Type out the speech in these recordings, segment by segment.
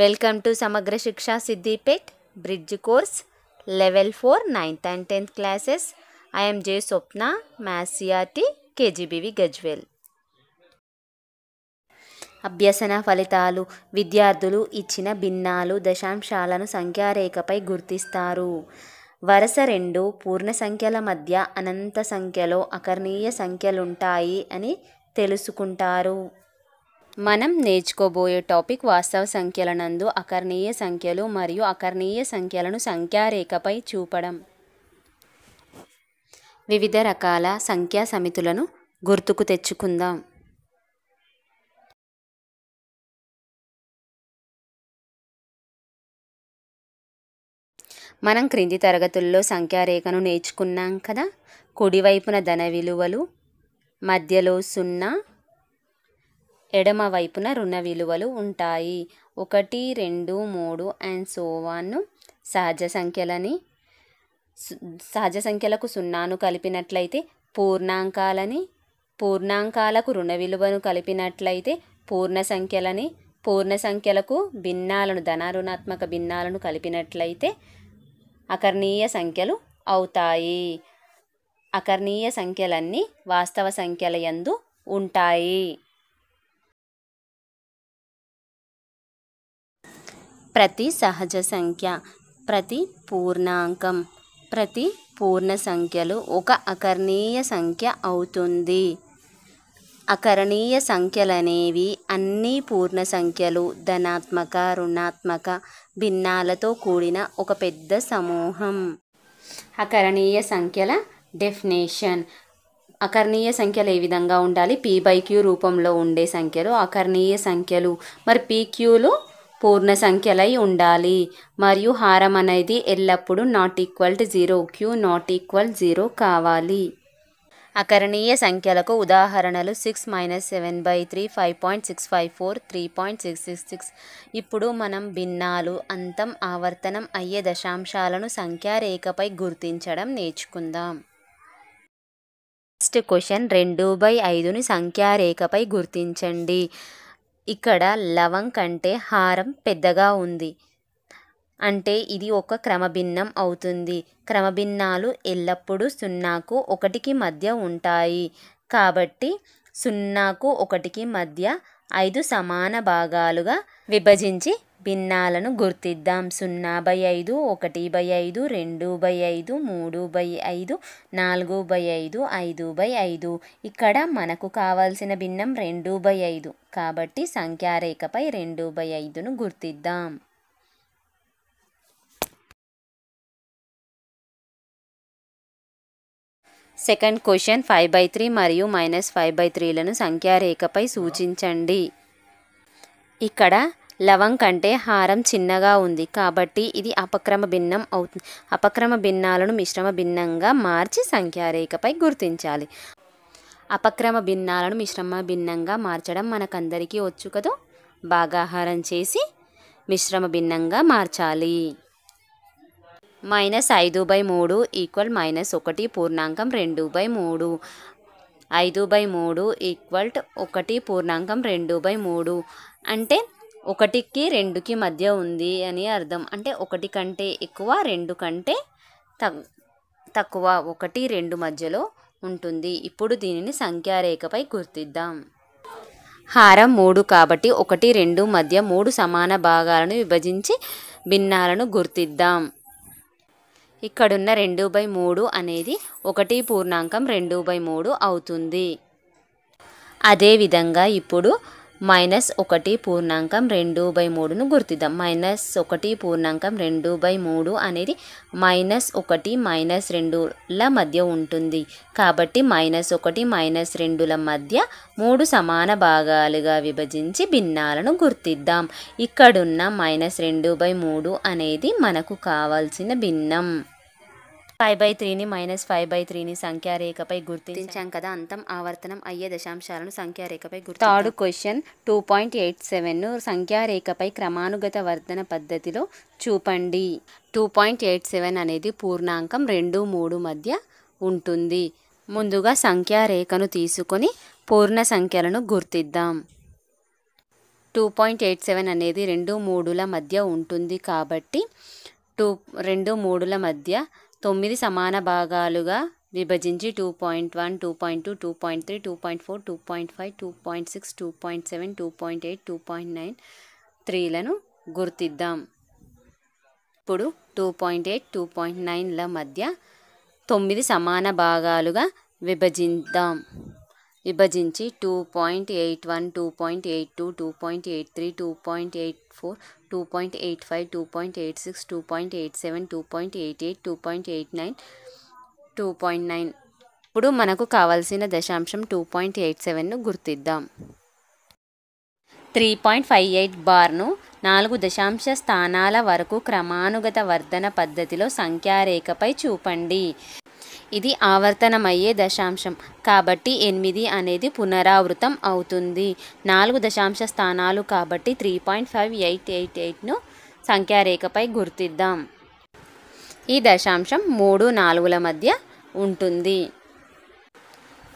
welcome to Samagra Shiksha Siddipet bridge course level four ninth and tenth classes I'm J Swapna maths CRT KGBV Gajwel అభ్యసన ఫలితాలు విద్యార్థులు ఇచ్చిన భిన్నాలు దశాంశాలను సంఖ్యారేఖపై గుర్తిస్తారు వరుస రెండు పూర్ణ సంఖ్యల మధ్య అనంత సంఖ్యలో అకర్ణీయ సంఖ్యలుంటాయి అని తెలుసుకుంటారు మనం నేర్చుకోబోయే టాపిక్ వాస్తవ సంఖ్యల నందు అకర్ణీయ సంఖ్యలు మరియు అకర్ణీయ సంఖ్యలను సంఖ్యారేఖపై చూపడం వివిధ రకాల సంఖ్యా సమితులను గుర్తుకు తెచ్చుకుందాం మనం క్రింది తరగతుల్లో సంఖ్యారేఖను నేర్చుకున్నాం కదా కుడివైపున ధన విలువలు మధ్యలో సున్నా ఎడమ వైపున రుణ విలువలు ఉంటాయి ఒకటి రెండు మూడు అండ్ సోవాన్ సహజ సంఖ్యలని సహజ సంఖ్యలకు సున్నాను కలిపినట్లయితే పూర్ణాంకాలని పూర్ణాంకాలకు రుణ విలువను కలిపినట్లయితే పూర్ణ సంఖ్యలని పూర్ణ సంఖ్యలకు భిన్నాలను ధన రుణాత్మక భిన్నాలను కలిపినట్లయితే అకర్ణీయ సంఖ్యలు అవుతాయి అకర్ణీయ సంఖ్యలన్నీ వాస్తవ సంఖ్యల యందు ఉంటాయి ప్రతి సహజ సంఖ్య ప్రతి పూర్ణాంకం ప్రతి పూర్ణ సంఖ్యలు ఒక అకర్ణీయ సంఖ్య అవుతుంది అకరణీయ సంఖ్యలనేవి అన్ని పూర్ణ సంఖ్యలు ధనాత్మక రుణాత్మక భిన్నాలతో కూడిన ఒక పెద్ద సమూహం అకరణీయ సంఖ్యల డెఫినేషన్ అకర్ణీయ సంఖ్యలు ఏ విధంగా ఉండాలి పీ బై క్యూ రూపంలో ఉండే సంఖ్యలు అకర్ణీయ సంఖ్యలు మరి పీక్యూలు పూర్ణ సంఖ్యలై ఉండాలి మరియు హారం అనేది ఎల్లప్పుడూ not equal to zero q not equal zero కావాలి అకరణీయ సంఖ్యలకు ఉదాహరణలు six minus seven by three five point six five four three point six six six ఇప్పుడు మనం భిన్నాలు అంతం ఆవర్తనం అయ్యే దశాంశాలను సంఖ్యారేఖపై గుర్తించడం నేర్చుకుందాం నెక్స్ట్ క్వశ్చన్ రెండు బై ఐదుని సంఖ్యారేఖపై గుర్తించండి ఇక్కడ లవం కంటే హారం పెద్దగా ఉంది అంటే ఇది ఒక క్రమభిన్నం అవుతుంది క్రమభిన్నాలు ఎల్లప్పుడూ సున్నాకు ఒకటికి మధ్య ఉంటాయి కాబట్టి సున్నాకు ఒకటికి మధ్య ఐదు సమాన భాగాలుగా విభజించి భిన్నాలను గుర్తిద్దాం సున్నా బై ఐదు ఒకటి బై ఐదు రెండు బై ఐదు మూడు బై ఐదు నాలుగు బై ఐదు ఐదు బై ఐదు ఇక్కడ మనకు కావాల్సిన భిన్నం రెండు బై ఐదు కాబట్టి సంఖ్యారేఖపై రెండు బై ఐదును గుర్తిద్దాం second question five by three మరియు మైనస్ ఫైవ్ బై త్రీలను సంఖ్యారేఖపై సూచించండి ఇక్కడ లవం కంటే హారం చిన్నగా ఉంది కాబట్టి ఇది అపక్రమ భిన్నం అవుతుంది అపక్రమ భిన్నాలను మిశ్రమ భిన్నంగా మార్చి సంఖ్యారేఖపై గుర్తించాలి అపక్రమ భిన్నాలను మిశ్రమ భిన్నంగా మార్చడం మనకందరికీ వచ్చు కదా భాగాహారం చేసి మిశ్రమ భిన్నంగా మార్చాలి మైనస్ ఐదు బై మూడు ఈక్వల్ మైనస్ ఒకటి పూర్ణాంకం రెండు బై మూడు ఐదు బై మూడు ఈక్వల్ ఒకటి పూర్ణాంకం రెండు బై మూడు అంటే ఒకటికి రెండుకి మధ్య ఉంది అని అర్థం అంటే ఒకటి కంటే ఎక్కువ రెండు కంటే తక్కువ ఒకటి రెండు మధ్యలో ఉంటుంది ఇప్పుడు దీనిని సంఖ్యారేఖపై గుర్తిద్దాం హారం మూడు కాబట్టి ఒకటి రెండు మధ్య మూడు సమాన భాగాలను విభజించి భిన్నాలను గుర్తిద్దాం ఇక్కడున్న రెండు బై మూడు అనేది ఒకటి పూర్ణాంకం రెండు బై మూడు అవుతుంది అదేవిధంగా ఇప్పుడు మైనస్ ఒకటి పూర్ణాంకం రెండు బై మూడును గుర్తిద్దాం మైనస్ ఒకటి పూర్ణాంకం రెండు బై మూడు అనేది మైనస్ ఒకటి మైనస్ రెండుల మధ్య ఉంటుంది కాబట్టి మైనస్ ఒకటి మైనస్ రెండుల మధ్య మూడు సమాన భాగాలుగా విభజించి భిన్నాలను గుర్తిద్దాం ఇక్కడున్న మైనస్ రెండు బై మూడు అనేది మనకు కావాల్సిన భిన్నం ఫైవ్ బై త్రీని మైనస్ ఫైవ్ బై త్రీని సంఖ్యారేఖపై గుర్తించాం కదా అంతం ఆవర్తనం అయ్యే దశాంశాలను సంఖ్యారేఖపై గుర్తు third question two point eight సెవెన్ను సంఖ్యారేఖపై క్రమానుగత వర్ధన పద్ధతిలో చూపండి టూ పాయింట్ ఎయిట్ సెవెన్ అనేది పూర్ణాంకం రెండు మూడు మధ్య ఉంటుంది ముందుగా సంఖ్యారేఖను తీసుకొని పూర్ణ సంఖ్యలను గుర్తిద్దాం టూ పాయింట్ ఎయిట్ సెవెన్ అనేది రెండు మూడుల మధ్య ఉంటుంది కాబట్టి టూ రెండు మూడుల మధ్య తొమ్మిది సమాన భాగాలుగా విభజించి two point one two point two two point three two point four two point five two point six two point seven two point eight two point nine త్రీలను గుర్తిద్దాం ఇప్పుడు two point eight two point నైన్ల మధ్య తొమ్మిది సమాన భాగాలుగా విభజిద్దాం విభజించి two point eight one two point eight two two point eight three two point eight four two point eight five two point eight six two point eight seven two point eight eight two point eight nine two point nine ఇప్పుడు మనకు కావాల్సిన దశాంశం two point eight సెవెన్ను గుర్తిద్దాం three point five eight బార్ను నాలుగు దశాంశ స్థానాల వరకు క్రమానుగత వర్ధన పద్ధతిలో సంఖ్యారేఖపై చూపండి ఇది ఆవర్తనమయ్యే దశాంశం కాబట్టి ఎనిమిది అనేది పునరావృతం అవుతుంది నాలుగు దశాంశ స్థానాలు కాబట్టి three point five eight eight ఎయిట్ను సంఖ్యారేఖపై గుర్తిద్దాం ఈ దశాంశం మూడు నాలుగుల మధ్య ఉంటుంది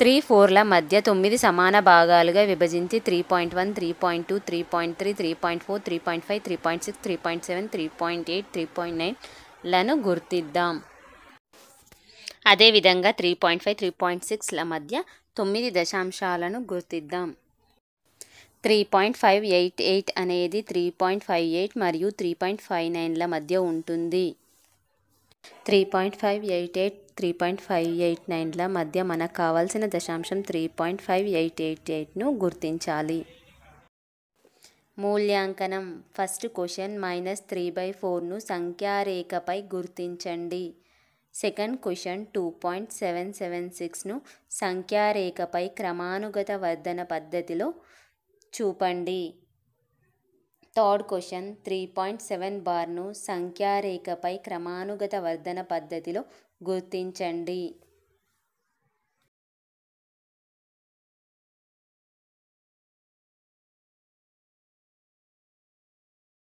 త్రీ ఫోర్ల మధ్య తొమ్మిది సమాన భాగాలుగా విభజించి three point one three point two three point three three point four three point five three point six three point seven three point eight three point నైన్లను గుర్తిద్దాం అదేవిధంగా three point five three point సిక్స్ల మధ్య తొమ్మిది దశాంశాలను గుర్తిద్దాం three point five eight eight అనేది three point five eight మరియు త్రీ పాయింట్ ఫైవ్ నైన్ల మధ్య ఉంటుంది three point five eight eight three point five eight నైన్ల మధ్య మనకు కావాల్సిన దశాంశం three point five eight eight ఎయిట్ను గుర్తించాలి మూల్యాంకనం first question minus three by ఫోర్ను సంఖ్యారేఖపై గుర్తించండి second question two point seven seven సిక్స్ను సంఖ్యారేఖపై క్రమానుగత వర్ధన పద్ధతిలో చూపండి third question three point seven బార్ను సంఖ్యారేఖపై క్రమానుగత వర్ధన పద్ధతిలో గుర్తించండి